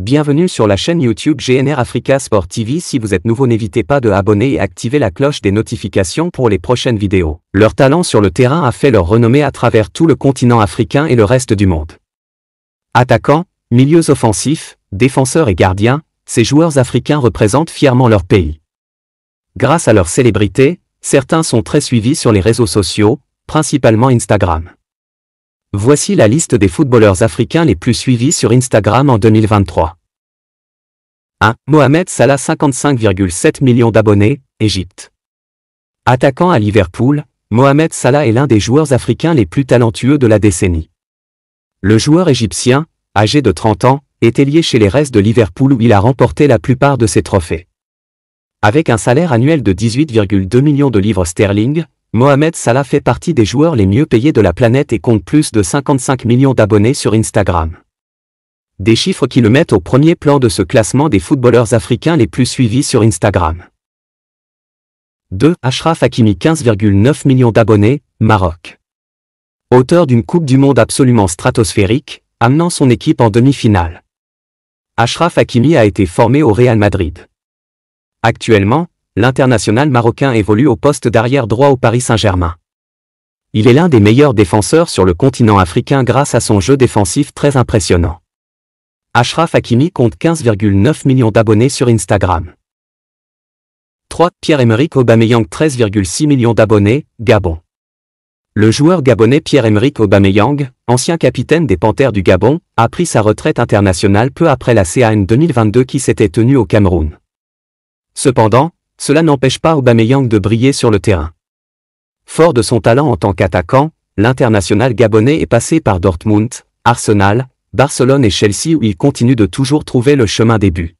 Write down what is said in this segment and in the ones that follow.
Bienvenue sur la chaîne YouTube GNR Africa Sport TV. Si vous êtes nouveau, n'hésitez pas de abonner et activer la cloche des notifications pour les prochaines vidéos. Leur talent sur le terrain a fait leur renommée à travers tout le continent africain et le reste du monde. Attaquants, milieux offensifs, défenseurs et gardiens, ces joueurs africains représentent fièrement leur pays. Grâce à leur célébrité, certains sont très suivis sur les réseaux sociaux, principalement Instagram. Voici la liste des footballeurs africains les plus suivis sur Instagram en 2023. 1. Mohamed Salah 55,7 millions d'abonnés, Égypte. Attaquant à Liverpool, Mohamed Salah est l'un des joueurs africains les plus talentueux de la décennie. Le joueur égyptien, âgé de 30 ans, est lié chez les restes de Liverpool où il a remporté la plupart de ses trophées. Avec un salaire annuel de 18,2 millions de livres sterling, Mohamed Salah fait partie des joueurs les mieux payés de la planète et compte plus de 55 millions d'abonnés sur Instagram. Des chiffres qui le mettent au premier plan de ce classement des footballeurs africains les plus suivis sur Instagram. 2. Ashraf Hakimi 15,9 millions d'abonnés, Maroc. Auteur d'une Coupe du Monde absolument stratosphérique, amenant son équipe en demi-finale. Ashraf Hakimi a été formé au Real Madrid. Actuellement, l'international marocain évolue au poste d'arrière droit au Paris Saint-Germain. Il est l'un des meilleurs défenseurs sur le continent africain grâce à son jeu défensif très impressionnant. Ashraf Hakimi compte 15,9 millions d'abonnés sur Instagram. 3. Pierre-Emerick Aubameyang 13,6 millions d'abonnés, Gabon. Le joueur gabonais Pierre-Emerick Aubameyang, ancien capitaine des Panthères du Gabon, a pris sa retraite internationale peu après la CAN 2022 qui s'était tenue au Cameroun. Cependant, cela n'empêche pas Aubameyang de briller sur le terrain. Fort de son talent en tant qu'attaquant, l'international gabonais est passé par Dortmund, Arsenal, Barcelone et Chelsea où il continue de toujours trouver le chemin des buts.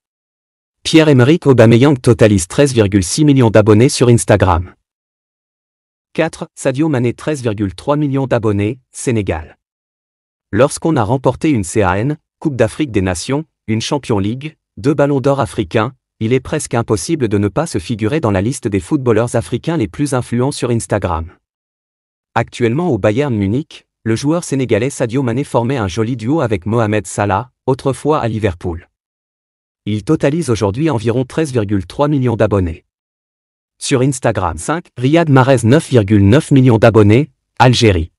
Pierre-Emerick Aubameyang totalise 13,6 millions d'abonnés sur Instagram. 4. Sadio Mané 13,3 millions d'abonnés, Sénégal. Lorsqu'on a remporté une CAN, Coupe d'Afrique des Nations, une Champion League, deux ballons d'or africains, il est presque impossible de ne pas se figurer dans la liste des footballeurs africains les plus influents sur Instagram. Actuellement au Bayern Munich, le joueur sénégalais Sadio Mané formait un joli duo avec Mohamed Salah, autrefois à Liverpool. Il totalise aujourd'hui environ 13,3 millions d'abonnés. Sur Instagram 5, Riyad Mahrez 9,9 millions d'abonnés, Algérie.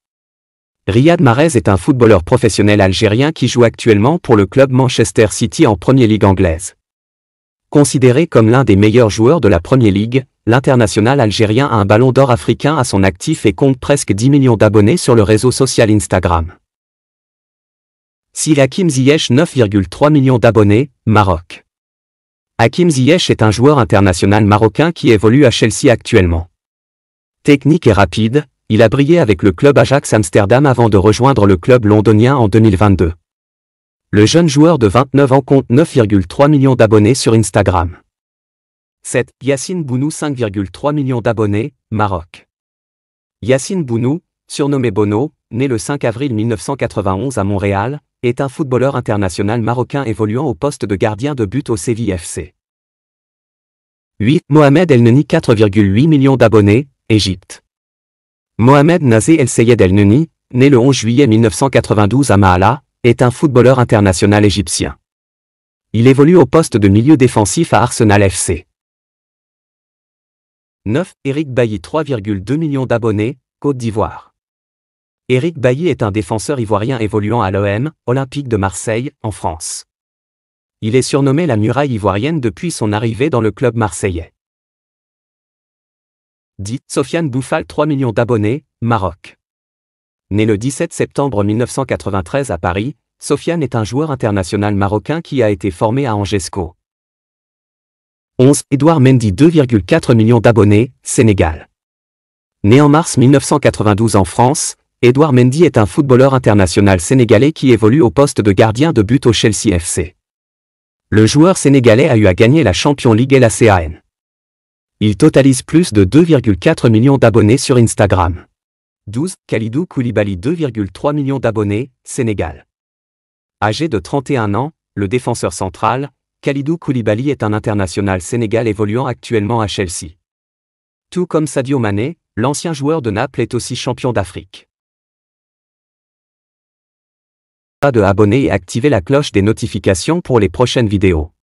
Riyad Mahrez est un footballeur professionnel algérien qui joue actuellement pour le club Manchester City en Premier League anglaise. Considéré comme l'un des meilleurs joueurs de la Premier League, l'international algérien a un ballon d'or africain à son actif et compte presque 10 millions d'abonnés sur le réseau social Instagram. S'il Hakim Ziyech 9,3 millions d'abonnés, Maroc. Hakim Ziyech est un joueur international marocain qui évolue à Chelsea actuellement. Technique et rapide, il a brillé avec le club Ajax Amsterdam avant de rejoindre le club londonien en 2022. Le jeune joueur de 29 ans compte 9,3 millions d'abonnés sur Instagram. 7. Yacine Bounou 5,3 millions d'abonnés, Maroc. Yacine Bounou, surnommé Bono, né le 5 avril 1991 à Montréal, est un footballeur international marocain évoluant au poste de gardien de but au Séville FC. 8. Mohamed El-Neni 4,8 millions d'abonnés, Égypte. Mohamed Nazé El-Seyed El-Neni, né le 11 juillet 1992 à Mahala, est un footballeur international égyptien. Il évolue au poste de milieu défensif à Arsenal FC. 9. Eric Bailly 3,2 millions d'abonnés, Côte d'Ivoire. Eric Bailly est un défenseur ivoirien évoluant à l'OM, Olympique de Marseille, en France. Il est surnommé la muraille ivoirienne depuis son arrivée dans le club marseillais. 10. Sofiane Bouffal 3 millions d'abonnés, Maroc. Né le 17 septembre 1993 à Paris, Sofiane est un joueur international marocain qui a été formé à Angesco. 11. Edouard Mendy 2,4 millions d'abonnés, Sénégal. Né en mars 1992 en France, Edouard Mendy est un footballeur international sénégalais qui évolue au poste de gardien de but au Chelsea FC. Le joueur sénégalais a eu à gagner la Champion League et la CAN. Il totalise plus de 2,4 millions d'abonnés sur Instagram. 12, Khalidou Koulibaly 2,3 millions d'abonnés, Sénégal. Âgé de 31 ans, le défenseur central, Khalidou Koulibaly est un international sénégal évoluant actuellement à Chelsea. Tout comme Sadio Mané, l'ancien joueur de Naples est aussi champion d'Afrique. Pas de abonner et activer la cloche des notifications pour les prochaines vidéos.